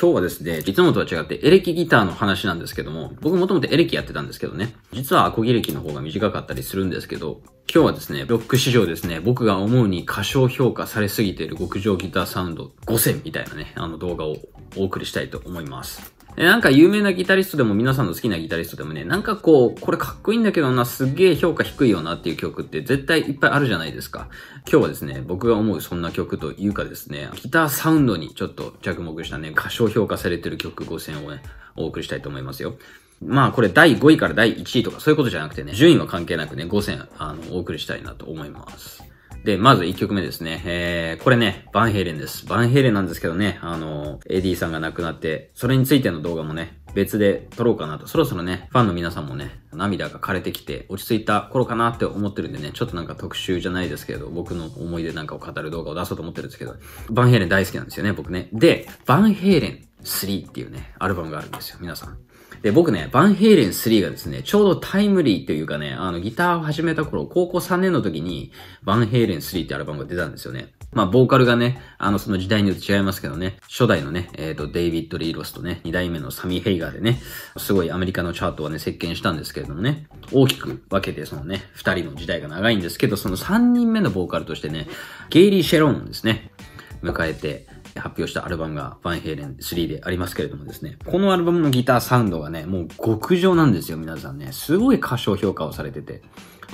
今日はですね、いつもとは違ってエレキギターの話なんですけども、僕もともとエレキやってたんですけどね、実はアコギ歴の方が短かったりするんですけど、今日はですね、ロック史上ですね、僕が思うに過小評価されすぎている極上ギターサウンド5000みたいなね、あの動画をお送りしたいと思います。なんか有名なギタリストでも皆さんの好きなギタリストでもね、なんかこう、これかっこいいんだけどな、すげえ評価低いよなっていう曲って絶対いっぱいあるじゃないですか。今日はですね、僕が思うそんな曲というかですね、ギターサウンドにちょっと着目したね、過小評価されてる曲5000をね、お送りしたいと思いますよ。まあこれ第5位から第1位とかそういうことじゃなくてね、順位は関係なくね、5選、あの、お送りしたいなと思います。で、まず1曲目ですね。えー、これね、バンヘイレンです。バンヘイレンなんですけどね、あの、AD さんが亡くなって、それについての動画もね、別で撮ろうかなと。そろそろね、ファンの皆さんもね、涙が枯れてきて、落ち着いた頃かなって思ってるんでね、ちょっとなんか特集じゃないですけど、僕の思い出なんかを語る動画を出そうと思ってるんですけど、バンヘイレン大好きなんですよね、僕ね。で、バンヘイレン3っていうね、アルバムがあるんですよ、皆さん。で、僕ね、バンヘイレン3がですね、ちょうどタイムリーというかね、あの、ギターを始めた頃、高校3年の時に、バンヘイレン3ってアルバムが出たんですよね。まあ、ボーカルがね、あの、その時代によって違いますけどね、初代のね、えっ、ー、と、デイビッド・リーロスとね、2代目のサミー・ヘイガーでね、すごいアメリカのチャートはね、席巻したんですけれどもね、大きく分けて、そのね、2人の時代が長いんですけど、その3人目のボーカルとしてね、ゲイリー・シェローンですね、迎えて、発表したアルバムがァンヘイレン3でありますけれどもですね、このアルバムのギターサウンドがね、もう極上なんですよ、皆さんね。すごい過小評価をされてて。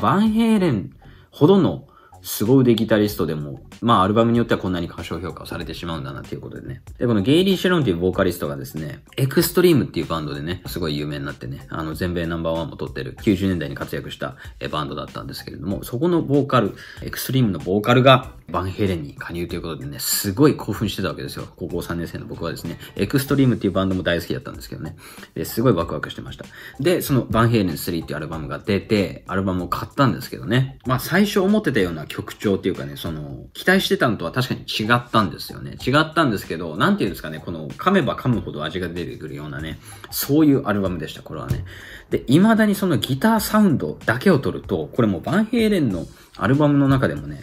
バンヘイレンほどの凄腕ギタリストでも、まあアルバムによってはこんなに過小評価をされてしまうんだなっていうことでね。で、このゲイリー・シェロンっていうボーカリストがですね、エクストリームっていうバンドでね、すごい有名になってね、あの全米ナンバーワンも取ってる90年代に活躍したバンドだったんですけれども、そこのボーカル、エクストリームのボーカルがバンヘレンに加入ということでね、すごい興奮してたわけですよ。高校3年生の僕はですね、エクストリームっていうバンドも大好きだったんですけどね。ですごいワクワクしてました。で、そのバンヘイレン3っていうアルバムが出て、アルバムを買ったんですけどね。まあ最初思ってたような曲調っていうかね、その、期待してたのとは確かに違ったんですよね。違ったんですけど、なんていうんですかね、この噛めば噛むほど味が出てくるようなね、そういうアルバムでした、これはね。で、未だにそのギターサウンドだけを取ると、これもバンヘイレンのアルバムの中でもね、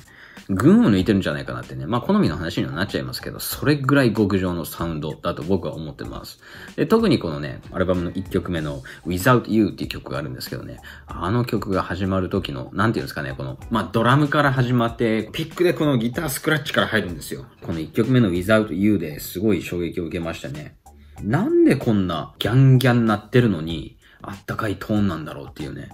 群を抜いてるんじゃないかなってね、まあ好みの話にはなっちゃいますけど、それぐらい極上のサウンドだと僕は思ってます。で、特にこのね、アルバムの1曲目の Without You っていう曲があるんですけどね、あの曲が始まる時の、なんていうんですかね、この、まあドラムから始まって、ピックでこのギタースクラッチから入るんですよ。この1曲目の Without You ですごい衝撃を受けましたね。なんでこんなギャンギャン鳴ってるのに、あったかいトーンなんだろうっていうね。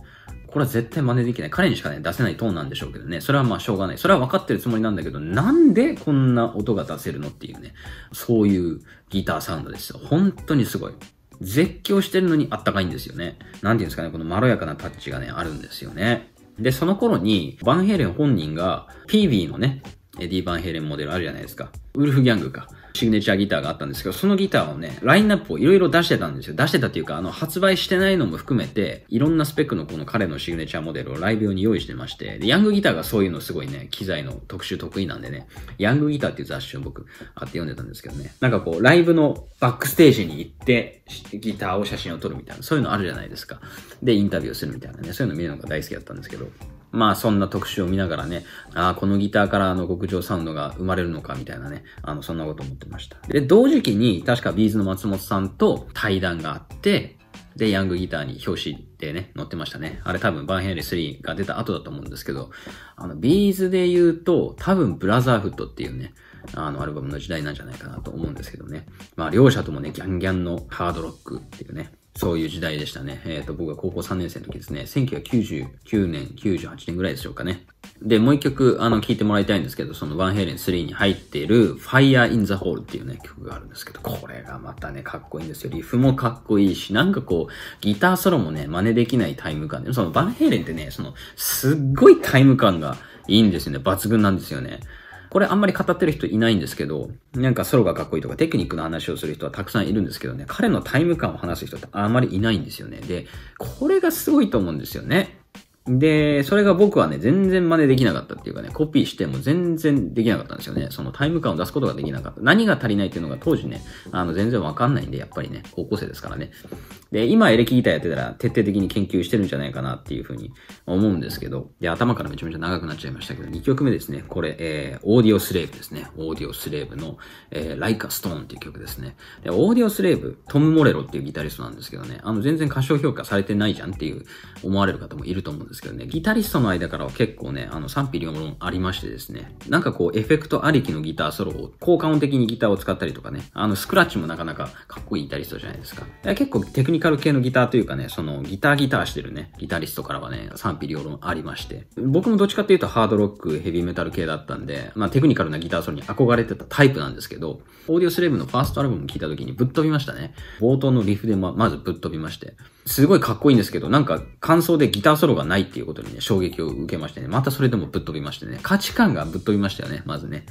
これは絶対真似できない。彼にしかね、出せないトーンなんでしょうけどね。それはまあしょうがない。それは分かってるつもりなんだけど、なんでこんな音が出せるのっていうね。そういうギターサウンドです本当にすごい。絶叫してるのにあったかいんですよね。なんていうんですかね、このまろやかなタッチがね、あるんですよね。で、その頃に、バンヘイレン本人が、p ービーのね、エディ・バンヘイレンモデルあるじゃないですか。ウルフギャングか。シグネチャーギターがあったんですけど、そのギターをね、ラインナップをいろいろ出してたんですよ。出してたっていうか、あの、発売してないのも含めて、いろんなスペックのこの彼のシグネチャーモデルをライブ用に用意してまして、で、ヤングギターがそういうのすごいね、機材の特集得意なんでね、ヤングギターっていう雑誌を僕、あって読んでたんですけどね、なんかこう、ライブのバックステージに行って、ギターを写真を撮るみたいな、そういうのあるじゃないですか。で、インタビューするみたいなね、そういうの見るのが大好きだったんですけど、まあそんな特集を見ながらね、ああ、このギターからあの極上サウンドが生まれるのかみたいなね、あのそんなこと思ってました。で、同時期に確かビーズの松本さんと対談があって、で、ヤングギターに表紙でね、載ってましたね。あれ多分バンヘンレ3が出た後だと思うんですけど、あの、ビーズで言うと、多分ブラザーフットっていうね、あの、アルバムの時代なんじゃないかなと思うんですけどね。まあ、両者ともね、ギャンギャンのハードロックっていうね、そういう時代でしたね。えっ、ー、と、僕が高校3年生の時ですね。1999年、98年ぐらいでしょうかね。で、もう一曲、あの、聴いてもらいたいんですけど、その、ワンヘイレン3に入っている、Fire in the Hole っていうね、曲があるんですけど、これがまたね、かっこいいんですよ。リフもかっこいいし、なんかこう、ギターソロもね、真似できないタイム感で、その、バンヘイレンってね、その、すっごいタイム感がいいんですよね。抜群なんですよね。これあんまり語ってる人いないんですけど、なんかソロがかっこいいとかテクニックの話をする人はたくさんいるんですけどね、彼のタイム感を話す人ってあんまりいないんですよね。で、これがすごいと思うんですよね。で、それが僕はね、全然真似できなかったっていうかね、コピーしても全然できなかったんですよね。そのタイム感を出すことができなかった。何が足りないっていうのが当時ね、あの、全然わかんないんで、やっぱりね、高校生ですからね。で、今エレキギターやってたら徹底的に研究してるんじゃないかなっていうふうに思うんですけど、で、頭からめちゃめちゃ長くなっちゃいましたけど、2曲目ですね。これ、えー、オーディオスレーブですね。オーディオスレーブの、えー、ライカストーンっていう曲ですね。で、オーディオスレーブ、トム・モレロっていうギタリストなんですけどね、あの、全然歌唱評価されてないじゃんっていう思われる方もいると思うんですけどね、ギタリストの間からは結構ね、あの、賛否両論ありましてですね、なんかこう、エフェクトありきのギターソロを、効果音的にギターを使ったりとかね、あの、スクラッチもなかなかかっこいいギタリストじゃないですか。結構テクニニカル系のギターというかね、そのギターギターしてるね、ギタリストからはね、賛否両論ありまして、僕もどっちかっていうとハードロック、ヘビーメタル系だったんで、まあテクニカルなギターソロに憧れてたタイプなんですけど、オーディオスレブのファーストアルバム聴いた時にぶっ飛びましたね。冒頭のリフでままずぶっ飛びまして、すごいかっこいいんですけど、なんか感想でギターソロがないっていうことにね、衝撃を受けましてね、またそれでもぶっ飛びましてね、価値観がぶっ飛びましたよね、まずね。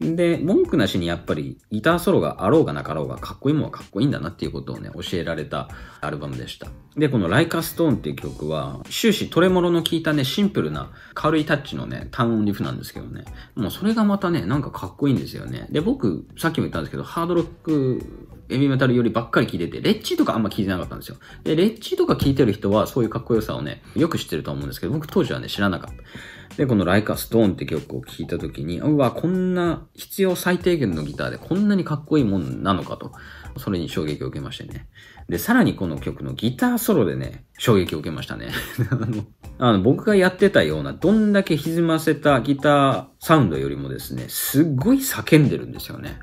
で、文句なしにやっぱりギターソロがあろうがなかろうがかっこいいもんはかっこいいんだなっていうことをね、教えられたアルバムでした。で、この Like a Stone っていう曲は終始トレモロの効いたね、シンプルな軽いタッチのね、単音リフなんですけどね。もうそれがまたね、なんかかっこいいんですよね。で、僕、さっきも言ったんですけど、ハードロックエビメタルよりばっかり聞いてて、レッチーとかあんま聞いてなかったんですよ。で、レッチーとか聞いてる人はそういうかっこよさをね、よく知ってると思うんですけど、僕当時はね、知らなかった。で、このライカストーンって曲を聴いた時に、うわ、こんな必要最低限のギターでこんなにかっこいいもんなのかと、それに衝撃を受けましてね。で、さらにこの曲のギターソロでね、衝撃を受けましたね。あの、あの僕がやってたような、どんだけ歪ませたギターサウンドよりもですね、すっごい叫んでるんですよね。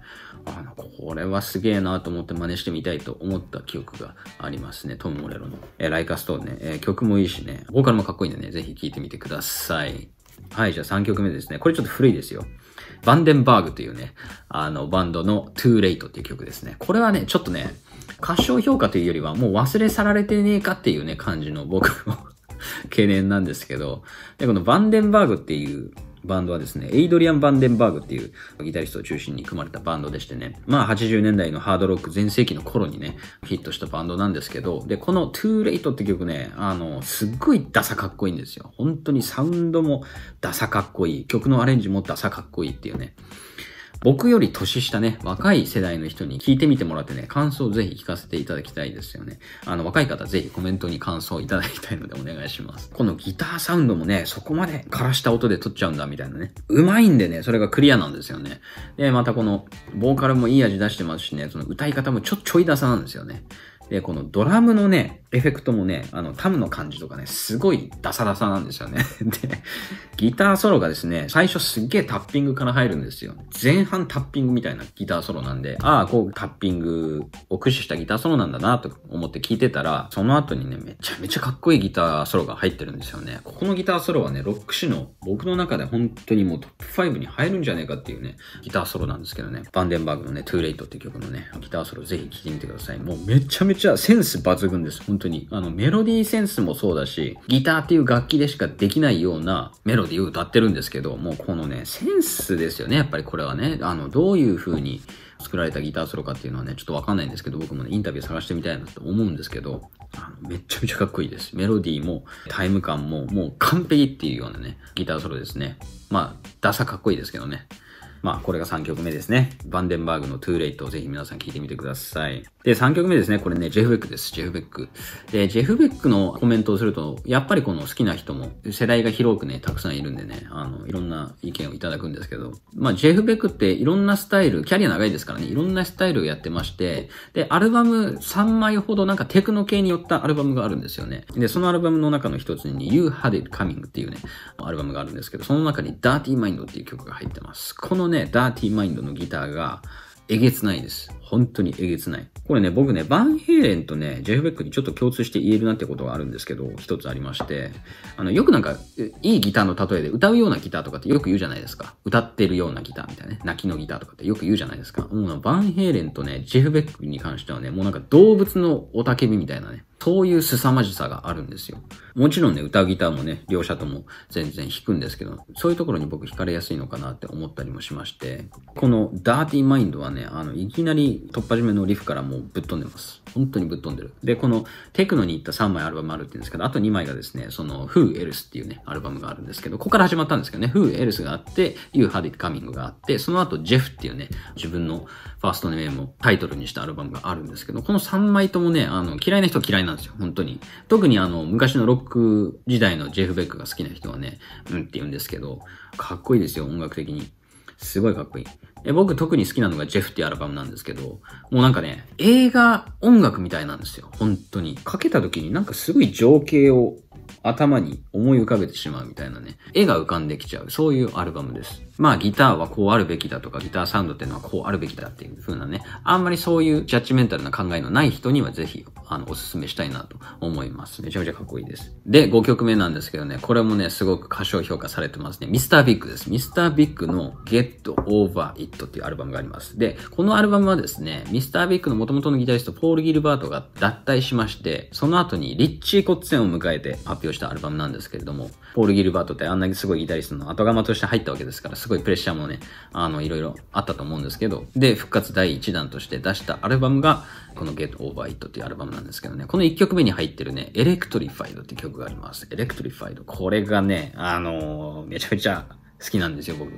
あの、これはすげえなと思って真似してみたいと思った記憶がありますね。トム・モレロの、えー、ライカストーンね、えー、曲もいいしね、ボーカルもかっこいいんでね、ぜひ聴いてみてください。はい、じゃあ3曲目ですね。これちょっと古いですよ。バンデンバーグというね、あの、バンドの Too Late っていう曲ですね。これはね、ちょっとね、歌唱評価というよりはもう忘れ去られてねえかっていうね、感じの僕の 懸念なんですけど、で、このバンデンバーグっていうバンドはですね、エイドリアン・バンデンバーグっていうギタリストを中心に組まれたバンドでしてね、まあ80年代のハードロック全盛期の頃にね、ヒットしたバンドなんですけど、で、この Too Late って曲ね、あの、すっごいダサかっこいいんですよ。本当にサウンドもダサかっこいい。曲のアレンジもダサかっこいいっていうね。僕より年下ね、若い世代の人に聞いてみてもらってね、感想をぜひ聞かせていただきたいですよね。あの、若い方ぜひコメントに感想をいただきたいのでお願いします。このギターサウンドもね、そこまで枯らした音で撮っちゃうんだみたいなね。うまいんでね、それがクリアなんですよね。で、またこの、ボーカルもいい味出してますしね、その歌い方もちょ、ちょい出さなんですよね。で、このドラムのね、エフェクトもね、あの、タムの感じとかね、すごいダサダサなんですよね。で、ギターソロがですね、最初すっげえタッピングから入るんですよ。前半タッピングみたいなギターソロなんで、ああ、こうタッピングを駆使したギターソロなんだなと思って聞いてたら、その後にね、めちゃめちゃかっこいいギターソロが入ってるんですよね。ここのギターソロはね、ロック誌の僕の中で本当にもうトップ5に入るんじゃねえかっていうね、ギターソロなんですけどね、バンデンバーグのね、トゥーレイトって曲のね、ギターソロぜひ聴いてみてください。もうめちゃめちゃちはセンス抜群です、本当に。あの、メロディーセンスもそうだし、ギターっていう楽器でしかできないようなメロディーを歌ってるんですけど、もうこのね、センスですよね、やっぱりこれはね。あの、どういう風に作られたギターソロかっていうのはね、ちょっとわかんないんですけど、僕もね、インタビュー探してみたいなと思うんですけど、あのめっちゃめちゃかっこいいです。メロディーも、タイム感も、もう完璧っていうようなね、ギターソロですね。まあ、ダサかっこいいですけどね。まあ、これが3曲目ですね。バンデンバーグのトゥーレイトをぜひ皆さん聴いてみてください。で、3曲目ですね。これね、ジェフ・ベックです。ジェフ・ベック。で、ジェフ・ベックのコメントをすると、やっぱりこの好きな人も、世代が広くね、たくさんいるんでね、あの、いろんな意見をいただくんですけど、まあ、ジェフ・ベックっていろんなスタイル、キャリア長いですからね、いろんなスタイルをやってまして、で、アルバム3枚ほどなんかテクノ系によったアルバムがあるんですよね。で、そのアルバムの中の一つに You Had It Coming っていうね、アルバムがあるんですけど、その中に Dirty Mind っていう曲が入ってます。このね、Dirty Mind のギターが、えげつないです。本当にえげつない。これね、僕ね、バンヘイレンとね、ジェフ・ベックにちょっと共通して言えるなってことがあるんですけど、一つありまして、あの、よくなんか、いいギターの例えで、歌うようなギターとかってよく言うじゃないですか。歌ってるようなギターみたいなね、泣きのギターとかってよく言うじゃないですか。もう、バンヘイレンとね、ジェフ・ベックに関してはね、もうなんか動物の雄たけびみたいなね、そういう凄まじさがあるんですよ。もちろんね、歌ギターもね、両者とも全然弾くんですけど、そういうところに僕惹かれやすいのかなって思ったりもしまして、このダーティーマインドはね、あの、いきなり突破締めのリフからもうぶっ飛んでます。本当にぶっ飛んでる。で、このテクノに行った3枚アルバムあるって言うんですけど、あと2枚がですね、その Who Else っていうね、アルバムがあるんですけど、ここから始まったんですけどね、Who Else があって、You Had It Coming があって、その後 Jeff っていうね、自分のファーストネームをタイトルにしたアルバムがあるんですけど、この3枚ともね、あの、嫌いな人は嫌いなんですんですよ、本当に。特にあの、昔のロック時代のジェフ・ベックが好きな人はね、うんって言うんですけど、かっこいいですよ、音楽的に。すごいかっこいい。え僕特に好きなのがジェフっていうアルバムなんですけど、もうなんかね、映画音楽みたいなんですよ、本当に。かけた時になんかすごい情景を頭に思い浮かべてしまうみたいなね、絵が浮かんできちゃう、そういうアルバムです。まあギターはこうあるべきだとか、ギターサウンドっていうのはこうあるべきだっていう風なね、あんまりそういうジャッジメンタルな考えのない人にはぜひあの、おすすめしたいなと思います。めちゃめちゃかっこいいです。で、5曲目なんですけどね、これもね、すごく過小評価されてますね。ミスタービッグです。ミスタービッグの Get Over It っていうアルバムがあります。で、このアルバムはですね、ミスタービッグの元々のギタリスト、ポール・ギルバートが脱退しまして、その後にリッチー・コッツェンを迎えて発表したアルバムなんですけれども、ポール・ギルバートってあんなにすごいギタリストの後釜として入ったわけですから、すごいプレッシャーもね、あの、いろいろあったと思うんですけど、で、復活第1弾として出したアルバムが、この Get Over It っていうアルバムなんですけどね、この1曲目に入ってるね、エレクトリファイドって曲があります。エレクトリファイド。これがね、あのー、めちゃめちゃ好きなんですよ、僕。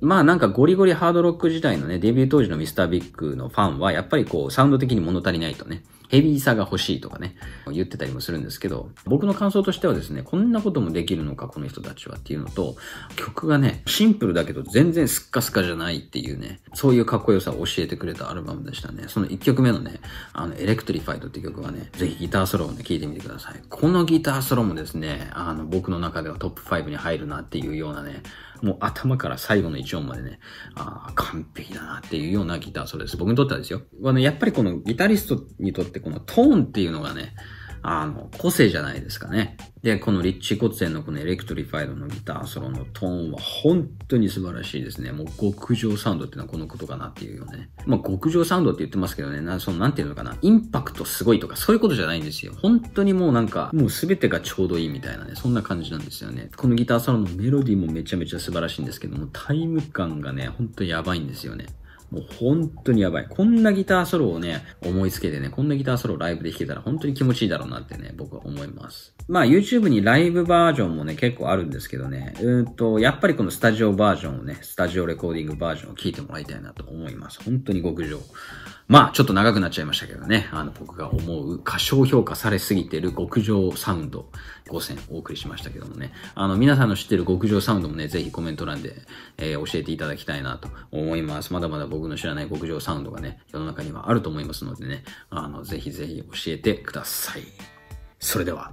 まあなんかゴリゴリハードロック時代のね、デビュー当時のミスタービッグのファンは、やっぱりこう、サウンド的に物足りないとね、ヘビーさが欲しいとかね、言ってたりもするんですけど、僕の感想としてはですね、こんなこともできるのか、この人たちはっていうのと、曲がね、シンプルだけど全然スッカスカじゃないっていうね、そういうかっこよさを教えてくれたアルバムでしたね。その1曲目のね、あの、エレクトリファイトっていう曲はね、ぜひギターソロをね、聴いてみてください。このギターソロもですね、あの、僕の中ではトップ5に入るなっていうようなね、もう頭から最後の1音までね、ああ、完璧だなっていうようなギターソロです。僕にとってはですよ。はね、やっぱりこのギタリストにとってこのトーンっていうのがね、あの、個性じゃないですかね。で、このリッチ・コツェンのこのエレクトリファイドのギターソロのトーンは本当に素晴らしいですね。もう極上サウンドっていうのはこのことかなっていうよね。まあ極上サウンドって言ってますけどね、なそのなんていうのかな、インパクトすごいとかそういうことじゃないんですよ。本当にもうなんか、もう全てがちょうどいいみたいなね、そんな感じなんですよね。このギターソロのメロディーもめちゃめちゃ素晴らしいんですけども、タイム感がね、本当やばいんですよね。もう本当にやばい。こんなギターソロをね、思いつけてね、こんなギターソロライブで弾けたら本当に気持ちいいだろうなってね、僕は思います。まあ YouTube にライブバージョンもね、結構あるんですけどね、うんと、やっぱりこのスタジオバージョンをね、スタジオレコーディングバージョンを聴いてもらいたいなと思います。本当に極上。まあ、ちょっと長くなっちゃいましたけどね。あの、僕が思う、過小評価されすぎてる極上サウンド5000お送りしましたけどもね。あの、皆さんの知ってる極上サウンドもね、ぜひコメント欄で、えー、教えていただきたいなと思います。まだまだ僕の知らない極上サウンドがね、世の中にはあると思いますのでね、あの、ぜひぜひ教えてください。それでは。